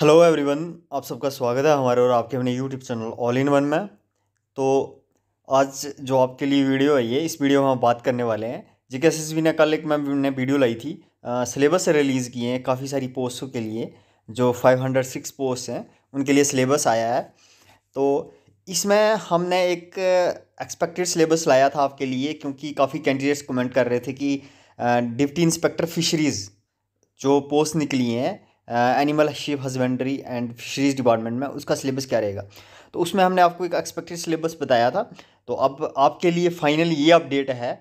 hello everyone आप सबका स्वागत है हमारे और आपके अपने YouTube channel all in one में तो आज जो आपके लिए वीडियो है ये इस वीडियो में हम बात करने वाले हैं जेके के एस ने कल एक मैम ने वीडियो लाई थी सिलेबस रिलीज़ किए हैं काफ़ी सारी पोस्टों के लिए जो 506 पोस्ट हैं उनके लिए सिलेबस आया है तो इसमें हमने एक एक्सपेक्टेड सिलेबस लाया था आपके लिए क्योंकि काफ़ी कैंडिडेट्स कमेंट कर रहे थे कि डिप्टी इंस्पेक्टर फिशरीज़ जो पोस्ट निकली हैं animal ship husbandry and fisheries department में उसका सिलेबस क्या रहेगा तो उसमें हमने आपको एक एक्सपेक्टेड सिलेबस बताया था तो अब आपके लिए फाइनल ये अपडेट है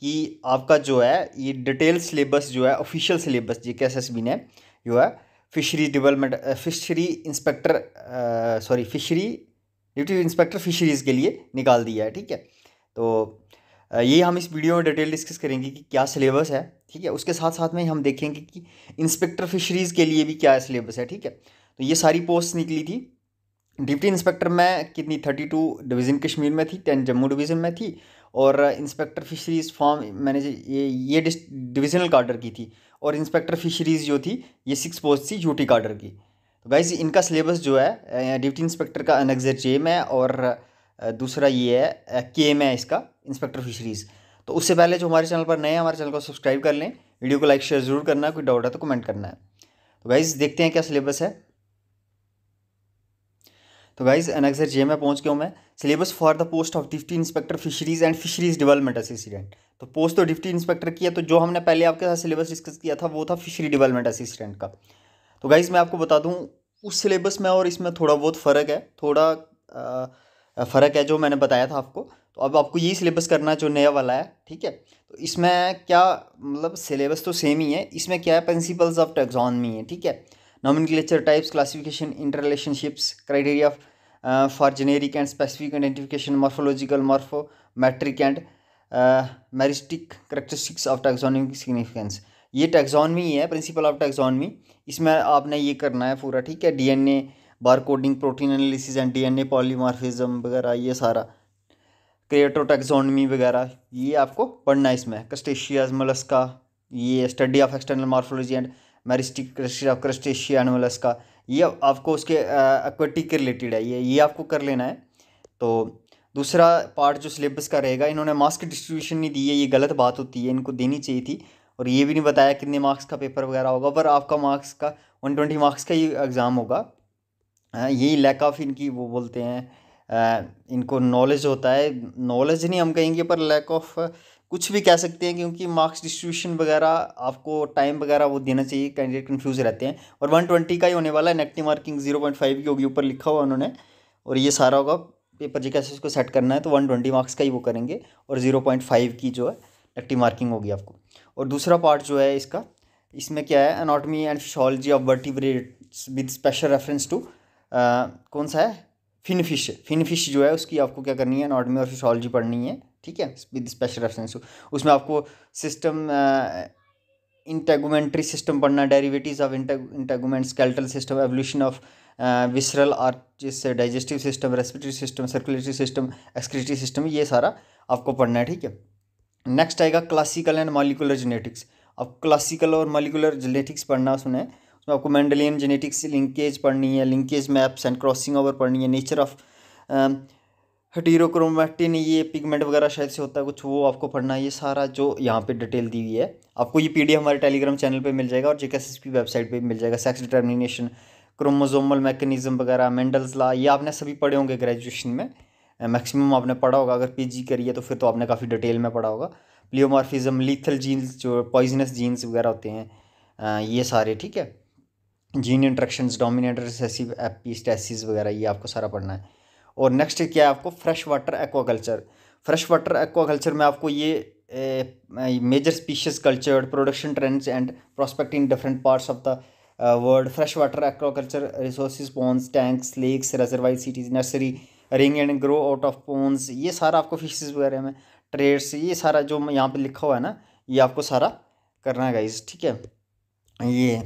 कि आपका जो है ये डिटेल सिलेबस जो है ऑफिशियल सिलेबस जे के एस एस बी ने जो है fishery development fishery inspector sorry fishery duty inspector fisheries के लिए निकाल दिया है ठीक है तो ये हम इस वीडियो में डिटेल डिस्कस करेंगे कि क्या सिलेबस है ठीक है उसके साथ साथ में हम देखेंगे कि इंस्पेक्टर फिशरीज़ के लिए भी क्या सिलेबस है ठीक है तो ये सारी पोस्ट निकली थी डिप्टी इंस्पेक्टर में कितनी थर्टी टू डिवीज़न कश्मीर में थी टेन जम्मू डिवीज़न में थी और इंस्पेक्टर फिशरीज़ फॉर्म मैंने ये ये डिविजनल कार्डर की थी और इंस्पेक्टर फिशरीज़ जो थी ये सिक्स पोस्ट थी यूटी कार्डर की तो गाइज इनका सिलेबस जो है डिप्टी इंस्पेक्टर का अनगजर जेम है और दूसरा ये है के एम है इसका इंस्पेक्टर फिशरीज़ तो उससे पहले जो हमारे चैनल पर नए हैं हमारे चैनल को सब्सक्राइब कर लें वीडियो को लाइक शेयर ज़रूर करना कोई डाउट है तो कमेंट करना है तो गाइज़ देखते हैं क्या सिलेबस है तो गाइज अनक्सर जे में पहुंच गया हूँ मैं syllabus for the post of deputy inspector fisheries and fisheries development assistant तो पोस्ट तो डिफ्टी इंस्पेक्टर की है तो जो हमने पहले आपके साथ सिलेबस डिस्कस किया था वो था फिशरी डेवलपमेंट असिस्टेंट का तो गाइज़ मैं आपको बता दूँ उस सिलेबस में और इसमें थोड़ा बहुत फ़र्क है थोड़ा आ, फ़र्क है जो मैंने बताया था आपको तो अब आपको यही सिलेबस करना जो नया वाला है ठीक है तो इसमें क्या मतलब सिलेबस तो सेम ही है इसमें क्या है प्रिंसिपल्स ऑफ टेक्सॉनमी है ठीक है nomen types classification inter relationships criteria for generic and specific identification morphological morphometric and meristic characteristics of taxonomic significance ये टेक्सॉनमी है प्रिंसिपल ऑफ टेक्सॉनमी इसमें आपने ये करना है पूरा ठीक है DNA bar coding protein analysis and DNA polymorphism वगैरह ये सारा क्रिएटोटेक्सोनमी वगैरह ये आपको पढ़ना है इसमें क्रस्टेशियाज मलस्का ये study of external morphology and meristic crustacea and mollusca ये आपको उसके एक्वेटिक के रिलेटेड है ये ये आपको कर लेना है तो दूसरा पार्ट जो सिलेबस का रहेगा इन्होंने मार्क्स की डिस्ट्रीब्यूशन नहीं दी है ये गलत बात होती है इनको देनी चाहिए थी और ये भी नहीं बताया कितने मार्क्स का पेपर वगैरह होगा पर आपका मार्क्स का वन ट्वेंटी मार्क्स का ही एग्ज़ाम होगा हाँ, यही लैक ऑफ इनकी वो बोलते हैं इनको नॉलेज होता है नॉलेज नहीं हम कहेंगे पर लैक ऑफ कुछ भी कह सकते हैं क्योंकि मार्क्स डिस्ट्रीब्यूशन वगैरह आपको टाइम वगैरह वो देना चाहिए कैंडिडेट कंफ्यूज रहते हैं और वन ट्वेंटी का ही होने वाला है negative marking zero point five की होगी ऊपर लिखा हुआ उन्होंने और ये सारा होगा पेपर जी कैसे उसको सेट करना है तो वन ट्वेंटी मार्क्स का ही वो करेंगे और ज़ीरो पॉइंट फाइव की जो है नेगेटिव मार्किंग होगी आपको और दूसरा पार्ट जो है इसका इसमें क्या है anatomy and physiology of vertebrates with special reference to कौन सा है फिनफिश फिनफिश जो है उसकी आपको क्या करनी है अनाटमी और फिशोलॉजी पढ़नी है ठीक है विद स्पेशल रेफरेंस उसमें आपको सिस्टम इंटेगोमेंट्री सिस्टम पढ़ना derivatives of integument skeletal system evolution of visceral आर जिससे digestive system respiratory system circulatory system excretory system ये सारा आपको पढ़ना है ठीक है नेक्स्ट आएगा क्लासिकल एंड मॉलिकुलर जेनेटिक्स अब क्लासिकल और मॉलिकुलर जेनेटिक्स पढ़ना सुने तो आपको मैंडलियन जेनेटिक्स लिंकेज पढ़नी है linkage maps and crossing over पढ़नी है नेचर ऑफ हटीरोक्रोमेटिन ये पिगमेंट वगैरह शायद से होता है कुछ वो आपको पढ़ना है ये सारा जो यहाँ पे डिटेल दी हुई है आपको ये पीडीएफ हमारे टेलीग्राम चैनल पे मिल जाएगा और जेके की वेबसाइट पे मिल जाएगा सेक्स डिटर्मिनेशन क्रोमोजोमल मैकेनिज्म वगैरह मेंडल्स ला ये आपने सभी पढ़े होंगे ग्रेजुएशन में मैक्सिमम आपने पढ़ा होगा अगर पी करिए तो फिर तो आपने काफ़ी डिटेल में पढ़ा होगा प्लियोमार्फिज्म लीथल जीन्स जो पॉइजनस जीन्स वगैरह होते हैं ये सारे ठीक है gene interactions dominator recessive stasis वगैरह ये आपको सारा पढ़ना है और नेक्स्ट क्या है आपको fresh water aquaculture fresh water aquaculture में आपको ये major species culture production trends and prospect in different parts of the world fresh water aquaculture resource ponds tanks lakes reservoirs cities nursery rearing and grow out of ponds ये सारा आपको fishes वगैरह में trades ये सारा जो यहाँ पे लिखा हुआ है ना ये आपको सारा करना है गाइज ठीक है ये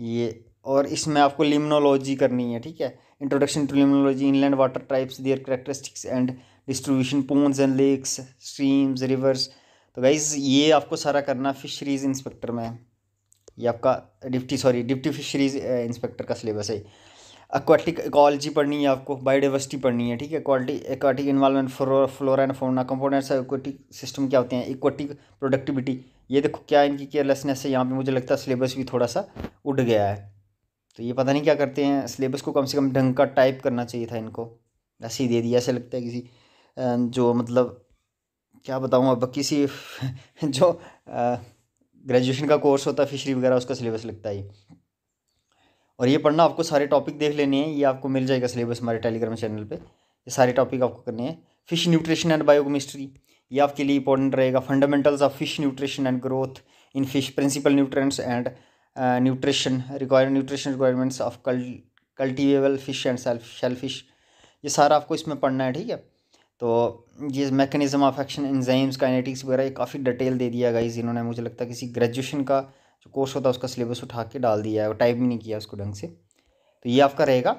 ये और इसमें आपको लिमिनोलॉजी करनी है ठीक है introduction to limnology inland water types their characteristics and distribution ponds and lakes streams rivers तो गाइज ये आपको सारा करना फिशरीज इंस्पेक्टर में ये आपका deputy sorry deputy fisheries inspector का सिलेबस है एक्वाटिक इकोलॉजी पढ़नी है आपको बायोडाइवर्सिटी पढ़नी है ठीक है quality aquatic environment flora and fauna components aquatic system क्या होते हैं इक्वाटिक प्रोडक्टिविटी ये देखो क्या इनकी केयरलेसनेस है यहाँ पे मुझे लगता है सिलेबस भी थोड़ा सा उड़ गया है तो ये पता नहीं क्या करते हैं सिलेबस को कम से कम ढंग का टाइप करना चाहिए था इनको ऐसे ही दे दिया ऐसे लगता है किसी जो मतलब क्या बताऊँ अब किसी जो ग्रेजुएशन का कोर्स होता है फिशरी वगैरह उसका सिलेबस लगता है और ये पढ़ना आपको सारे टॉपिक देख लेने हैं ये आपको मिल जाएगा सिलेबस हमारे टेलीग्राम चैनल पर ये सारे टॉपिक आपको करने हैं फिश न्यूट्रिशन एंड बायोकेमिस्ट्री ये आपके लिए इंपॉर्टेंट रहेगा fundamentals of fish nutrition and growth in fish principal nutrients and nutrition require nutrition requirements of cultivable fish and shell fish ये सारा आपको इसमें पढ़ना है ठीक है तो ये mechanism of action enzymes kinetics वगैरह ये काफ़ी डिटेल दे दिया गाइज इन्होंने मुझे लगता है किसी ग्रेजुएशन का जो कोर्स होता है उसका सिलेबस उठा के डाल दिया है टाइप भी नहीं किया उसको ढंग से तो ये आपका रहेगा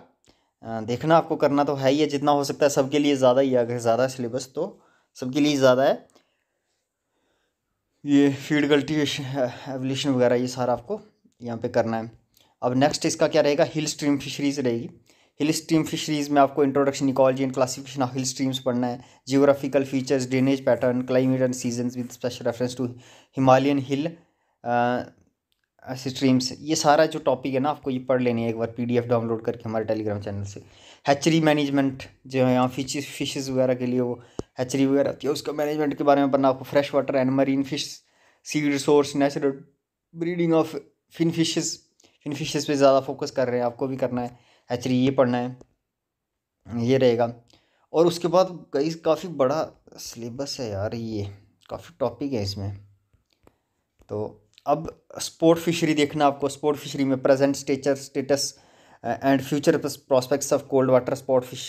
देखना आपको करना तो है ही है जितना हो सकता है सबके लिए ज़्यादा ही अगर ज़्यादा सिलेबस तो सबके लिए ज़्यादा है ये फील्ड कल्टिवेशन एवोल्यूशन वगैरह ये सारा आपको यहाँ पे करना है अब नेक्स्ट इसका क्या रहेगा हिल स्ट्रीम फिशरीज़ रहेगी हिल स्ट्रीम फिशरीज़ में आपको introduction ecology and classification of hill streams पढ़ना है geographical features drainage pattern climate and season with special reference to Himalayan hill streams ये सारा जो टॉपिक है ना आपको ये पढ़ लेनी है एक बार पीडीएफ डाउनलोड करके हमारे टेलीग्राम चैनल से हैचरी मैनेजमेंट e जो है यहाँ फिश फिशेज़ वगैरह के लिए वो हैचरी e वगैरह आती है उसका मैनेजमेंट के बारे में पढ़ना आपको fresh water and marine fish seed resource natural breeding of fin fishes fin fishes पे ज़्यादा फोकस कर रहे हैं आपको भी करना है हैचरी e ये पढ़ना है ये रहेगा और उसके बाद कई काफ़ी बड़ा सिलेबस है यार ये काफ़ी टॉपिक है इसमें तो अब स्पोर्ट फिशरी देखना आपको स्पोर्ट फिशरी में present stature status and future prospects of cold water sport fish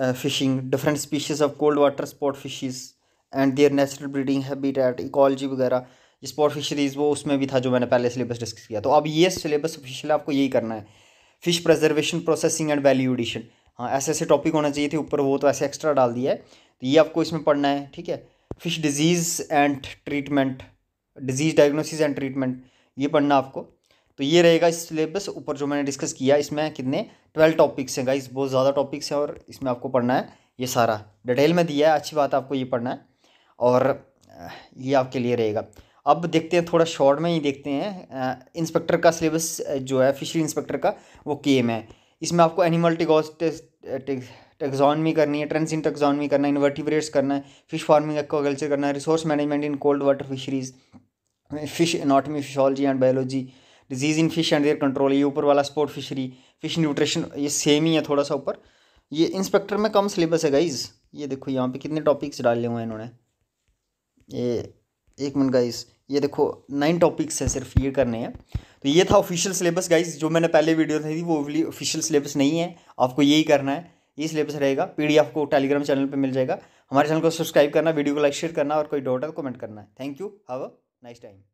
fishing different species of cold water sport fishes and their natural breeding habitat ecology वगैरह स्पॉट फिशरीज़ वो उसमें भी था जो मैंने पहले सिलेबस डिस्कस किया तो अब ये सिलेबस ऑफिशियल आपको यही करना है fish preservation processing and value addition हाँ ऐसे ऐसे टॉपिक होना चाहिए थे ऊपर वो तो ऐसे एक्स्ट्रा डाल दिया है तो ये आपको इसमें पढ़ना है ठीक है fish disease and treatment disease diagnosis and treatment ये पढ़ना आपको तो ये रहेगा इस सिलेबस ऊपर जो मैंने डिस्कस किया इसमें कितने ट्वेल्व टॉपिक्स हैं गाइस बहुत ज़्यादा टॉपिक्स हैं और इसमें आपको पढ़ना है ये सारा डिटेल में दिया है अच्छी बात आपको ये पढ़ना है और ये आपके लिए रहेगा अब देखते हैं थोड़ा शॉर्ट में ही देखते हैं इंस्पेक्टर का सिलेबस जो है फिशरी इंस्पेक्टर का वो के है इसमें आपको एनिमल टिकॉज टेक्जॉनमी करनी है ट्रेंस इन टेक्जॉनमी करना है इन्वर्टिब्रेट्स करना है फिश फार्मिंग एक्वाकल्चर करना है resource management in cold water fisheries fish anatomy physiology and biology disease in fish and their control ये ऊपर वाला स्पोर्ट फिशरी फिश न्यूट्रिशन ये सेम ही है थोड़ा सा ऊपर ये इंस्पेक्टर में कम सिलेबस है गाइज ये देखो यहाँ पे कितने टॉपिक्स डाले हुए हैं इन्होंने ये एक मिनट गाइज ये देखो नाइन टॉपिक्स है सिर्फ ये करने हैं तो ये था ऑफिशियल सिलेबस गाइज जो मैंने पहले वीडियो थी वो ऑफिशियल सिलेबस नहीं है आपको यही करना है ये सिलेबस रहेगा पी आपको टेलीग्राम चैनल पर मिल जाएगा हमारे चैनल को सब्सक्राइब करना वीडियो को लाइक शेयर करना और कोई डाउट है तो कमेंट करना है thank you have a nice time